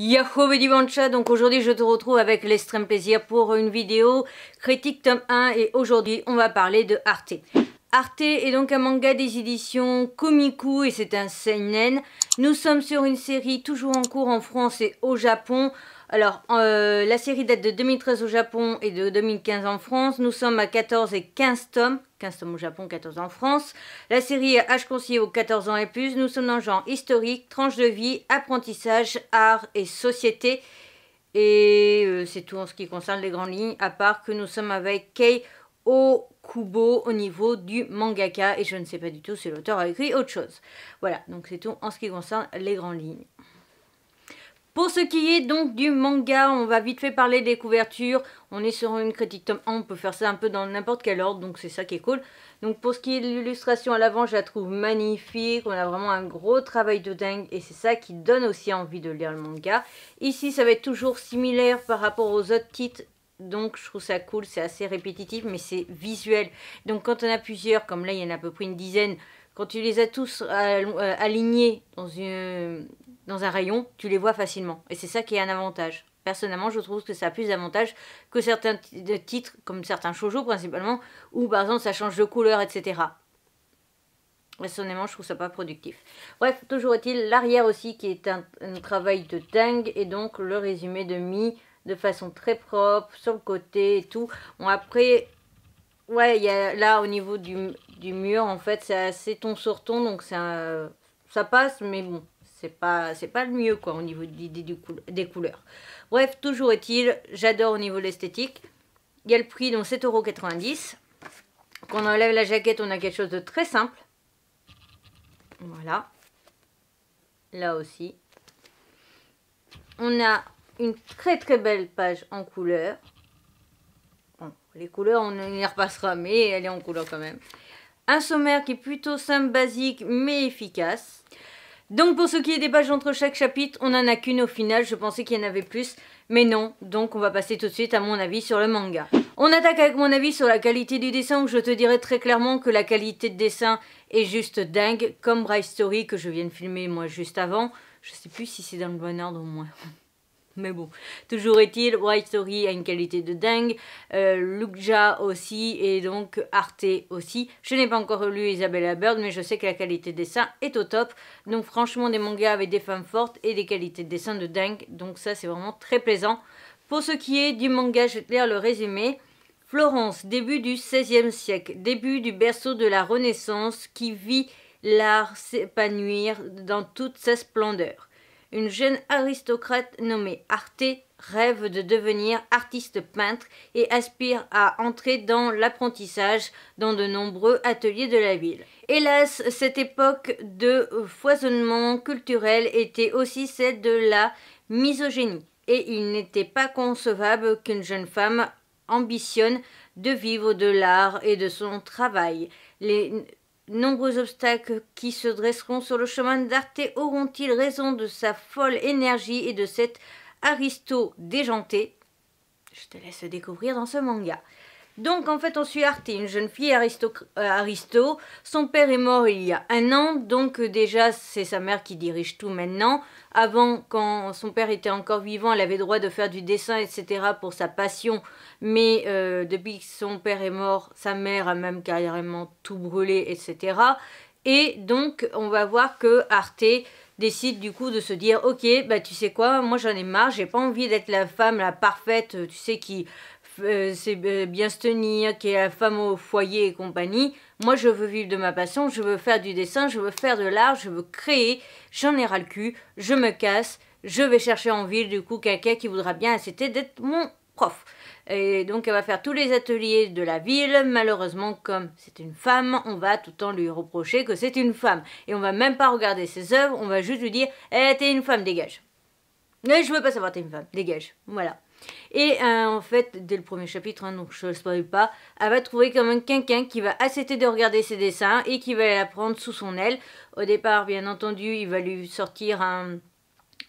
Yahoo Bancha, donc aujourd'hui je te retrouve avec l'extrême plaisir pour une vidéo critique tome 1 et aujourd'hui on va parler de Arte. Arte est donc un manga des éditions Komiku et c'est un seinen. Nous sommes sur une série toujours en cours en France et au Japon. Alors, euh, la série date de 2013 au Japon et de 2015 en France. Nous sommes à 14 et 15 tomes. 15 sommes au Japon, 14 en France. La série h âge aux 14 ans et plus. Nous sommes dans le genre historique, tranche de vie, apprentissage, art et société. Et euh, c'est tout en ce qui concerne les grandes lignes, à part que nous sommes avec Kei Okubo au niveau du mangaka. Et je ne sais pas du tout si l'auteur a écrit autre chose. Voilà, donc c'est tout en ce qui concerne les grandes lignes. Pour ce qui est donc du manga, on va vite fait parler des couvertures. On est sur une critique tome 1, on peut faire ça un peu dans n'importe quel ordre, donc c'est ça qui est cool. Donc pour ce qui est de l'illustration à l'avant, je la trouve magnifique. On a vraiment un gros travail de dingue et c'est ça qui donne aussi envie de lire le manga. Ici, ça va être toujours similaire par rapport aux autres titres donc je trouve ça cool, c'est assez répétitif, mais c'est visuel. Donc quand on a plusieurs, comme là il y en a à peu près une dizaine, quand tu les as tous euh, euh, alignés dans, un rayon, tu les vois facilement. Et c'est ça qui est un avantage. Personnellement, je trouve que ça a plus d'avantages que certains titres, comme certains shoujo principalement, où par exemple ça change de couleur, etc. Personnellement, je trouve ça pas productif. Bref, toujours est-il l'arrière aussi qui est un, travail de dingue et donc le résumé de Mi de façon très propre, sur le côté et tout. Bon, après, Ouais, y là, au niveau du, mur, en fait, c'est assez ton sur ton, donc ça, ça passe, mais bon, c'est pas, pas le mieux, quoi, au niveau de l'idée des couleurs. Bref, toujours est-il, j'adore au niveau de l'esthétique. Il y a le prix, donc 7,90€. Quand on enlève la jaquette, on a quelque chose de très simple. Voilà. Là aussi. On a une très très belle page en couleur. Les couleurs, on y repassera, mais elle est en couleur quand même. Un sommaire qui est plutôt simple, basique, mais efficace. Donc pour ce qui est des pages entre chaque chapitre, on n'en a qu'une au final, je pensais qu'il y en avait plus, mais non, donc on va passer tout de suite à mon avis sur le manga. On attaque avec mon avis sur la qualité du dessin, je te dirais très clairement que la qualité de dessin est juste dingue, comme Bright Story que je viens de filmer moi juste avant, je sais plus si c'est dans le bon ordre au moins mais bon. Toujours est-il, White Story a une qualité de dingue, euh, Lukja aussi, et donc Arte aussi. Je n'ai pas encore lu Isabella Bird, mais je sais que la qualité de dessin est au top. Donc franchement, des mangas avec des femmes fortes et des qualités de dessin de dingue, donc ça c'est vraiment très plaisant. Pour ce qui est du manga, je vais te lire le résumé. Florence, début du XVIe siècle, début du berceau de la Renaissance qui vit l'art s'épanouir dans toute sa splendeur une jeune aristocrate nommée Arte rêve de devenir artiste peintre et aspire à entrer dans l'apprentissage dans de nombreux ateliers de la ville. Hélas, cette époque de foisonnement culturel était aussi celle de la misogynie, et il n'était pas concevable qu'une jeune femme ambitionne de vivre de l'art et de son travail. Les nombreux obstacles qui se dresseront sur le chemin d'Arte auront-ils raison de sa folle énergie et de cet aristo déjanté Je te laisse découvrir dans ce manga. Donc en fait on suit Arte, une jeune fille aristo, euh, aristo. Son père est mort il y a un an, donc euh, déjà c'est sa mère qui dirige tout maintenant. Avant, quand son père était encore vivant, elle avait droit de faire du dessin, etc. pour sa passion. Mais euh, depuis que son père est mort, sa mère a même carrément tout brûlé, etc. Et donc on va voir que Arte décide du coup de se dire ok bah tu sais quoi moi j'en ai marre j'ai pas envie d'être la femme la parfaite tu sais qui euh, c'est euh, bien se tenir, qui est la femme au foyer et compagnie. Moi, je veux vivre de ma passion, je veux faire du dessin, je veux faire de l'art, je veux créer. J'en ai ras le cul, je me casse, je vais chercher en ville, du coup, quelqu'un qui voudra bien accepter d'être mon prof. Et donc, elle va faire tous les ateliers de la ville. Malheureusement, comme c'est une femme, on va tout le temps lui reprocher que c'est une femme. Et on va même pas regarder ses œuvres, on va juste lui dire Eh, t'es une femme, dégage. Mais je veux pas savoir, t'es une femme, dégage. Voilà. Et euh, en fait, dès le premier chapitre, hein, donc je ne spoil pas, elle va trouver comme un quelqu'un qui va accepter de regarder ses dessins et qui va la prendre sous son aile. Au départ, bien entendu, il va lui sortir un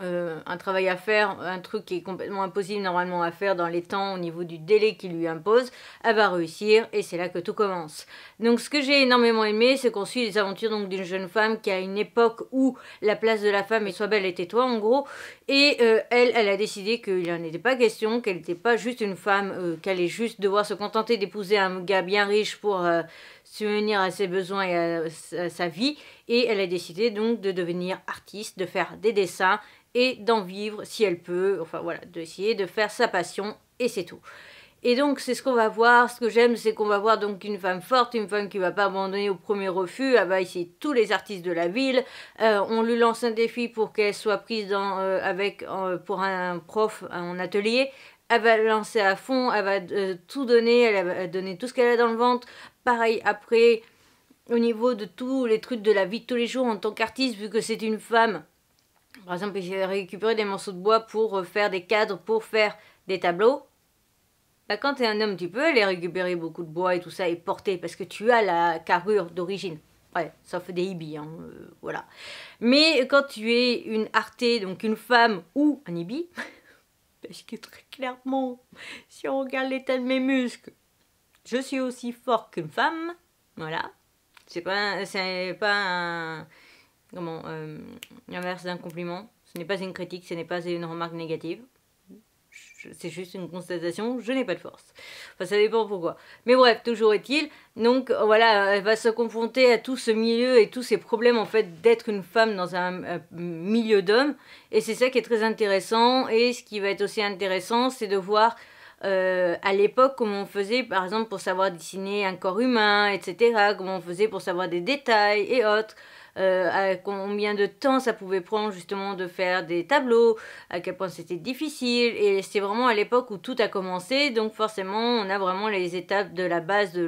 euh, un travail à faire, un truc qui est complètement impossible normalement à faire dans les temps au niveau du délai qu'il lui impose, elle va réussir et c'est là que tout commence. Donc ce que j'ai énormément aimé, c'est qu'on suit les aventures d'une jeune femme qui a une époque où la place de la femme est soit belle et tais-toi en gros, et euh, elle, elle a décidé qu'il n'en était pas question, qu'elle n'était pas juste une femme, euh, qu'elle allait juste devoir se contenter d'épouser un gars bien riche pour souvenir à ses besoins et à sa vie. Et elle a décidé donc de devenir artiste, de faire des dessins et d'en vivre si elle peut. Enfin voilà, d'essayer de faire sa passion et c'est tout. Et donc, c'est ce qu'on va voir. Ce que j'aime, c'est qu'on va voir donc une femme forte, une femme qui ne va pas abandonner au premier refus. Elle va essayer tous les artistes de la ville. Euh, on lui lance un défi pour qu'elle soit prise euh, avec, pour un prof en atelier. Elle va lancer à fond, elle va euh, tout donner, elle va donner tout ce qu'elle a dans le ventre. Pareil, après, au niveau de tous les trucs de la vie de tous les jours en tant qu'artiste, vu que c'est une femme, par exemple, j'ai récupéré des morceaux de bois pour faire des cadres, pour faire des tableaux bah, quand tu es un homme, tu peux aller récupérer beaucoup de bois et tout ça et porter parce que tu as la carrure d'origine. Ouais, sauf des hibis, hein, euh, voilà. Mais quand tu es une artée, donc une femme ou un hibi, parce que très clairement, si on regarde l'état de mes muscles, je suis aussi fort qu'une femme, voilà. C'est pas, c'est pas un, comment, euh, l'inverse d'un compliment. Ce n'est pas une critique, ce n'est pas une remarque négative c'est juste une constatation, je n'ai pas de force. Enfin, ça dépend pourquoi. Mais bref, toujours est-il. Donc voilà, elle va se confronter à tout ce milieu et tous ces problèmes en fait d'être une femme dans un euh, milieu d'hommes. Et c'est ça qui est très intéressant. Et ce qui va être aussi intéressant, c'est de voir euh, à l'époque comment on faisait par exemple pour savoir dessiner un corps humain, etc. Comment on faisait pour savoir des détails et autres. Euh, à combien de temps ça pouvait prendre justement de faire des tableaux, à quel point c'était difficile. Et c'est vraiment à l'époque où tout a commencé, donc forcément on a vraiment les étapes de la base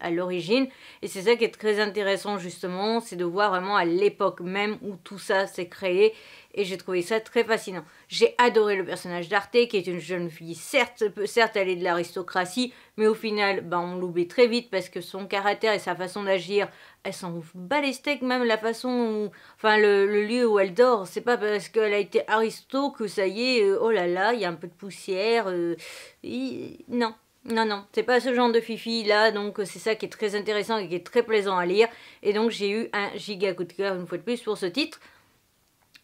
à l'origine. Et c'est ça qui est très intéressant justement, c'est de voir vraiment à l'époque même où tout ça s'est créé et j'ai trouvé ça très fascinant. J'ai adoré le personnage d'Arte, qui est une jeune fille, certes, certes elle est de l'aristocratie, mais au final, ben on l'oublie très vite parce que son caractère et sa façon d'agir elle s'en bat les steaks, même la façon, où, enfin le, lieu où elle dort. C'est pas parce qu'elle a été aristo que ça y est, euh, oh là là, il y a un peu de poussière. Euh, non, non, non, c'est pas ce genre de fifi là, donc euh, c'est ça qui est très intéressant et qui est très plaisant à lire. Et donc j'ai eu un giga coup de cœur une fois de plus pour ce titre.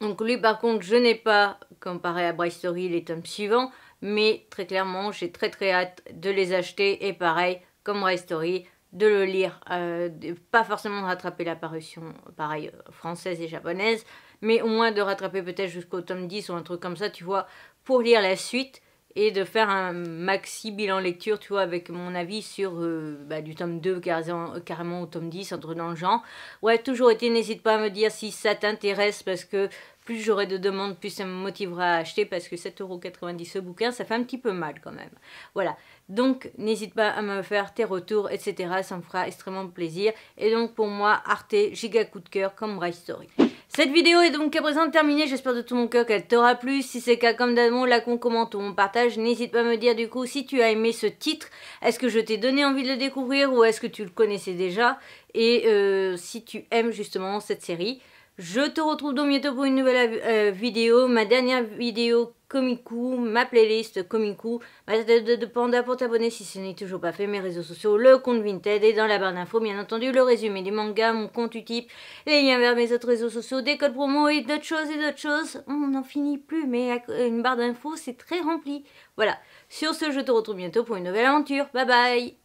Donc lui par contre je n'ai pas comparé à Bryce Story les tomes suivants, mais très clairement j'ai très très hâte de les acheter et pareil comme Bryce Story de le lire, euh, pas forcément de rattraper la parution, pareil, euh, française et japonaise, mais au moins de rattraper peut-être jusqu'au tome 10 ou un truc comme ça, tu vois, pour lire la suite et de faire un maxi bilan lecture, tu vois, avec mon avis sur euh, bah, du tome 2 carrément, carrément, au tome 10, entre dans le genre. Ouais, toujours été, n'hésite pas à me dire si ça t'intéresse parce que plus j'aurai de demandes, plus ça me motivera à acheter parce que 7,90€ ce bouquin, ça fait un petit peu mal quand même. Voilà, donc n'hésite pas à me faire tes retours, etc. Ça me fera extrêmement plaisir. Et donc pour moi, Arte, giga coup de cœur comme Bright Story. Cette vidéo est donc à présent terminée, j'espère de tout mon cœur qu'elle t'aura plu. Si c'est le cas, comme d'hab, là qu'on commente ou on partage, n'hésite pas à me dire du coup si tu as aimé ce titre, est-ce que je t'ai donné envie de le découvrir ou est-ce que tu le connaissais déjà et euh, si tu aimes justement cette série. Je te retrouve donc bientôt pour une nouvelle euh, vidéo, ma dernière vidéo Komiku, ma playlist Komiku, ma de, panda pour t'abonner si ce n'est toujours pas fait, mes réseaux sociaux, le compte Vinted et dans la barre d'infos bien entendu le résumé des mangas, mon compte Utip, les liens vers mes autres réseaux sociaux, des codes promo et d'autres choses et d'autres choses. On n'en finit plus mais une barre d'infos c'est très rempli. Voilà, sur ce je te retrouve bientôt pour une nouvelle aventure, bye bye